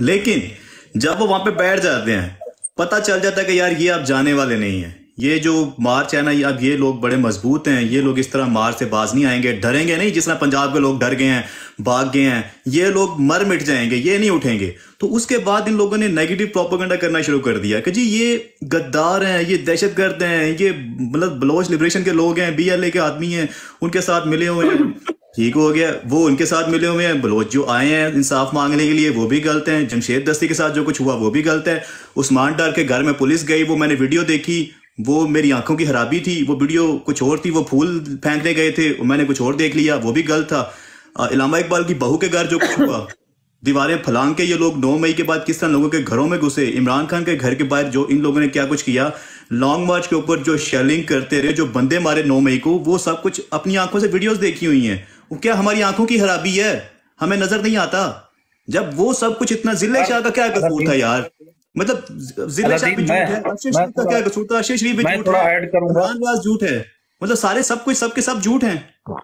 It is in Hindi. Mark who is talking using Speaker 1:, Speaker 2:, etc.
Speaker 1: लेकिन जब वो वहां पे बैठ जाते हैं पता चल जाता है कि यार ये आप जाने वाले नहीं है ये जो मार्च है ना अब ये लोग बड़े मजबूत हैं ये लोग इस तरह मार्च से बाज नहीं आएंगे डरेंगे नहीं जिस तरह पंजाब के लोग डर गए हैं भाग गए हैं ये लोग मर मिट जाएंगे ये नहीं उठेंगे तो उसके बाद इन लोगों ने नेगेटिव प्रोपोगंडा करना शुरू कर दिया कि जी ये गद्दार हैं ये दहशत गर्द हैं ये मतलब बलोच लिबरेशन के लोग हैं बी एल ए के आदमी हैं उनके साथ मिले हुए हैं ठीक हो गया वो उनके साथ मिले हुए हैं बलोच जो आए हैं इंसाफ मांगने के लिए वो भी गलत हैं जमशेद दस्ती के साथ जो कुछ हुआ वो भी गलत है उस्मान डार के घर में पुलिस गई वो मैंने वीडियो देखी वो मेरी आंखों की खराबी थी वो वीडियो कुछ और थी वो फूल फेंकने गए थे मैंने कुछ और देख लिया वो भी गलत था इलामा इकबाल की बहू के घर जो कुछ हुआ दीवारें फलांग के ये लोग 9 मई के बाद किस तरह लोगों के घरों में घुसे इमरान खान के घर के बाहर जो इन लोगों ने क्या कुछ किया लॉन्ग मार्च के ऊपर जो शेलिंग करते रहे जो बंदे मारे 9 मई को वो सब कुछ अपनी आंखों से वीडियोस देखी हुई हैं वो क्या हमारी आंखों की खराबी है हमें नजर नहीं आता जब वो सब कुछ इतना जिले शाह का क्या कसूर था यार मतलब जिले शाह भी झूठ है का क्या कसूर था आशीष शरीफ भी झूठ है मतलब सारे सब कुछ सबके सब झूठ है